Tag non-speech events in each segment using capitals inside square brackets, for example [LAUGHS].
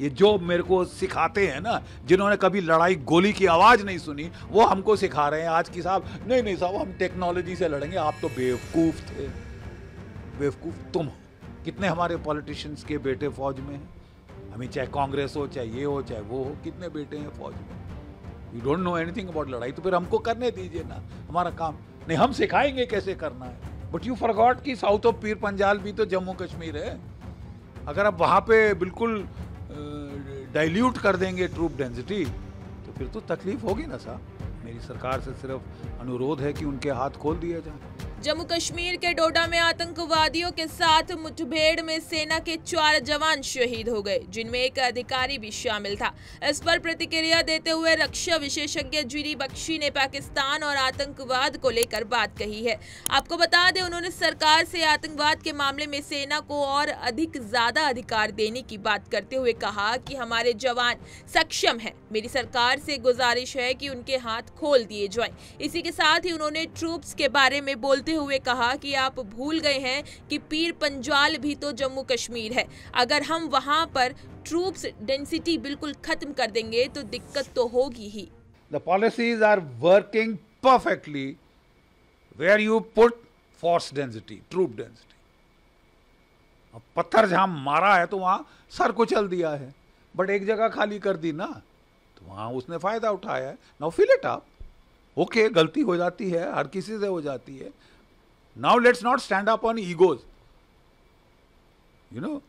ये जो मेरे को सिखाते हैं ना जिन्होंने कभी लड़ाई गोली की आवाज़ नहीं सुनी वो हमको सिखा रहे हैं आज की साहब नहीं नहीं साहब हम टेक्नोलॉजी से लड़ेंगे आप तो बेवकूफ़ थे बेवकूफ़ तुम कितने हमारे पॉलिटिशियंस के बेटे फौज में हैं हमें चाहे कांग्रेस हो चाहे ये हो चाहे वो हो कितने बेटे हैं फौज में you don't know anything about लड़ाई तो फिर हमको करने दीजिए ना हमारा काम नहीं हम सिखाएंगे कैसे करना है बट यू फॉरगॉट कि साउथ ऑफ पीर पंजाल भी तो जम्मू कश्मीर है अगर आप वहाँ पे बिल्कुल डाइल्यूट कर देंगे ट्रूप डेंसिटी तो फिर तो तकलीफ होगी ना साहब मेरी सरकार से सिर्फ अनुरोध है कि उनके हाथ खोल दिया जाए जम्मू कश्मीर के डोडा में आतंकवादियों के साथ मुठभेड़ में सेना के चार जवान शहीद हो गए जिनमें एक अधिकारी भी शामिल था इस पर प्रतिक्रिया देते हुए रक्षा विशेषज्ञ जीरी बख्शी ने पाकिस्तान और आतंकवाद को लेकर बात कही है आपको बता दें उन्होंने सरकार से आतंकवाद के मामले में सेना को और अधिक ज्यादा अधिकार देने की बात करते हुए कहा कि हमारे जवान सक्षम है मेरी सरकार से गुजारिश है कि उनके हाथ खोल दिए जाए इसी के साथ ही उन्होंने ट्रूप्स के बारे में बोलते हुए कहा कि आप भूल गए हैं कि पीर पंजाल भी तो जम्मू कश्मीर है अगर हम वहां पर ट्रूप्स डेंसिटी बिल्कुल खत्म कर देंगे तो दिक्कत तो होगी ही the policies are working perfectly where you put force density troop density पत्थर जहां मारा है तो वहां सर को चल दिया है बट एक जगह खाली कर दी ना तो वहां उसने फायदा उठाया है now fill it up okay गलती हो जाती है हर किसी से हो जाती है Now let's not stand up on egos. You know,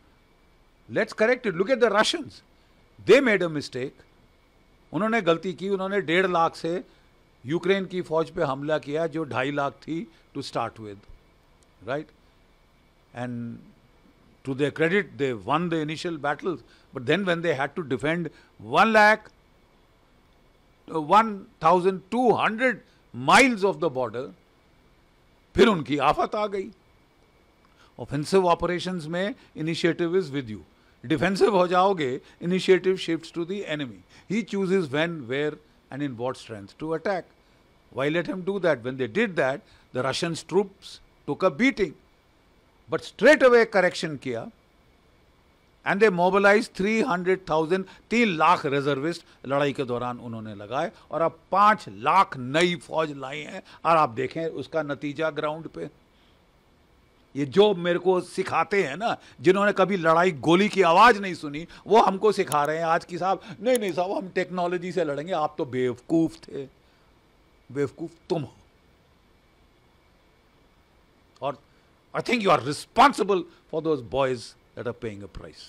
let's correct it. Look at the Russians. They made a mistake. उन्होंने गलती की उन्होंने डेढ़ लाख से यूक्रेन की फौज पे हमला किया जो ढाई लाख थी to start with right and to their credit, they won the initial battles. But then when they had to defend 1 lakh, uh, 1,200 miles of the border, फिर उनकी आफत आ गई ऑफेंसिव ऑपरेशंस में initiative is with you defensive हो जाओगे initiative shift to the enemy he chooses when where and in what strength to attack why let him do that when they did that the Russian troops took a beating but straight away correction किया and they mobilise thousand तीन lakh reservist लड़ाई के दौरान उन्होंने लगाए और अब पांच लाख नई फौज लाई हैं और आप देखें उसका नतीजा ग्राउंड पे ये जो मेरे को सिखाते हैं ना जिन्होंने कभी लड़ाई गोली की आवाज़ नहीं सुनी वो हमको सिखा रहे हैं आज की साहब नहीं नहीं साहब हम टेक्नोलॉजी से लड़ेंगे आप तो बेवकूफ़ थे बेवकूफ़ तुम हो और I think you are responsible for those boys that are paying a price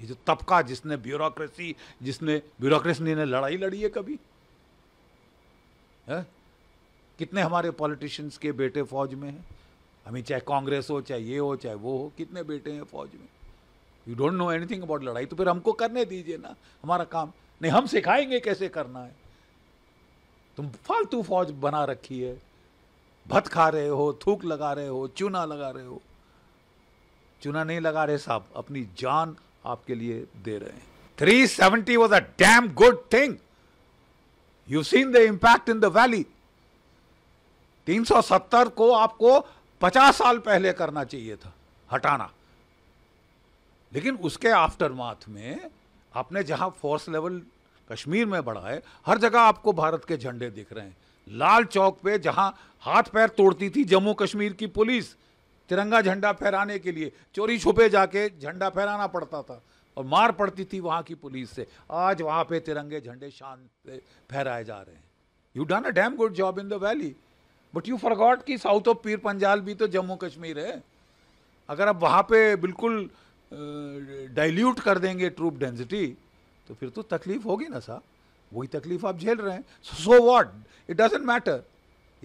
ये जो तबका जिसने ब्यूरोक्रेसी जिसने ब्यूरोक्रेसी ने लड़ाई लड़ी है कभी है? हाँ? कितने हमारे पॉलिटिशियंस के बेटे फौज में हैं हमें चाहे कांग्रेस हो चाहे ये हो चाहे वो हो कितने बेटे हैं फौज में you don't know anything about लड़ाई तो फिर हमको करने दीजिए ना हमारा काम नहीं हम सिखाएंगे कैसे करना है तुम फालतू फौज बना रखी है भत खा रहे हो थूक लगा रहे हो चूना लगा रहे हो चुना नहीं लगा रहे साहब अपनी जान आपके लिए दे रहे हैं three seventy was a damn good thing you seen the impact in the valley तीन सत्तर को आपको पचास साल पहले करना चाहिए था हटाना लेकिन उसके आफ्टर माथ में आपने जहां फोर्स लेवल कश्मीर में बढ़ा है हर जगह आपको भारत के झंडे दिख रहे हैं लाल चौक पे जहां हाथ पैर तोड़ती थी जम्मू कश्मीर की पुलिस तिरंगा झंडा फहराने के लिए चोरी छुपे जाके झंडा फहराना पड़ता था और मार पड़ती थी वहाँ की पुलिस से आज वहाँ पे तिरंगे झंडे शान से फहराए जा रहे हैं you done a damn good job in the valley but you forgot कि साउथ ऑफ पीर पंजाल भी तो जम्मू कश्मीर है अगर आप वहाँ पे बिल्कुल डाइल्यूट कर देंगे ट्रूप डेंसिटी तो फिर तो तकलीफ होगी ना साहब वही तकलीफ आप झेल रहे हैं so what it doesn't matter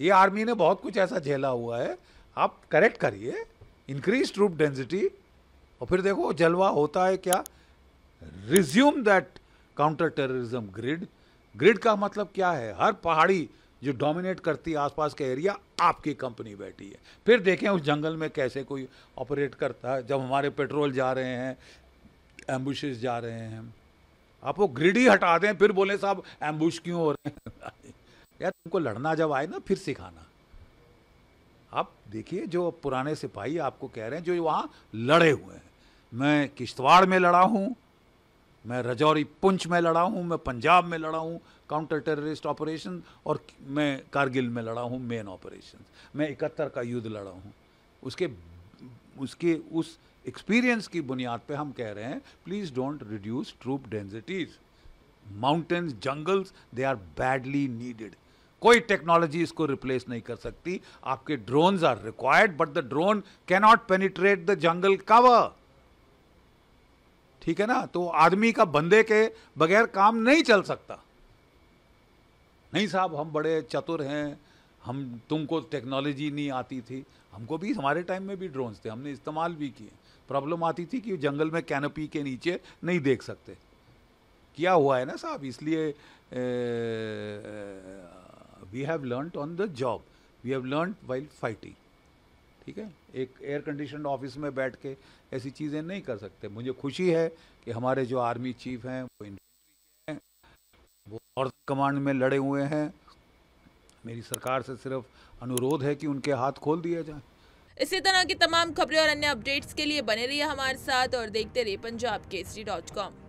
ये आर्मी ने बहुत कुछ ऐसा झेला हुआ है आप करेक्ट करिए इंक्रीज रूप डेंसिटी और फिर देखो जलवा होता है क्या resume that counter terrorism grid grid का मतलब क्या है हर पहाड़ी जो डोमिनेट करती है आसपास के एरिया आपकी कंपनी बैठी है फिर देखें उस जंगल में कैसे कोई ऑपरेट करता है जब हमारे पेट्रोल जा रहे हैं एम्बुशेज जा रहे हैं आप वो ग्रिड ही हटा दें फिर बोले साहब एम्बुश क्यों हो रहे हैं [LAUGHS] यार तुमको लड़ना जब आए ना फिर सिखाना आप देखिए जो पुराने सिपाही आपको कह रहे हैं जो वहाँ लड़े हुए हैं मैं किश्तवाड़ में लड़ा हूँ मैं रजौरी पुंछ में लड़ा हूँ मैं पंजाब में लड़ा हूँ काउंटर टेररिस्ट ऑपरेशन और मैं कारगिल में लड़ा हूँ मेन ऑपरेशन मैं इकहत्तर का युद्ध लड़ा हूँ उसके उसके उस एक्सपीरियंस की बुनियाद पे हम कह रहे हैं please don't reduce troop densities mountains jungles they are badly needed कोई टेक्नोलॉजी इसको रिप्लेस नहीं कर सकती आपके drones are required but the drone cannot penetrate the jungle cover ठीक है ना तो आदमी का बंदे के बगैर काम नहीं चल सकता नहीं साहब हम बड़े चतुर हैं हम तुमको टेक्नोलॉजी नहीं आती थी हमको भी हमारे टाइम में भी ड्रोन्स थे हमने इस्तेमाल भी किए प्रॉब्लम आती थी कि जंगल में कैनोपी के नीचे नहीं देख सकते किया हुआ है ना साहब इसलिए we have learnt on the job we have learn while fighting ठीक है एक एयर कंडीशन ऑफिस में बैठ के ऐसी चीज़ें नहीं कर सकते मुझे खुशी है कि हमारे जो आर्मी चीफ हैं वो इन्फेंट्री वो नॉर्थ कमांड में लड़े हुए हैं मेरी सरकार से सिर्फ अनुरोध है कि उनके हाथ खोल दिया जाए इसी तरह की तमाम खबरें और अन्य अपडेट्स के लिए बने रहिए हमारे साथ और देखते रहिए पंजाब केसरी डॉट कॉम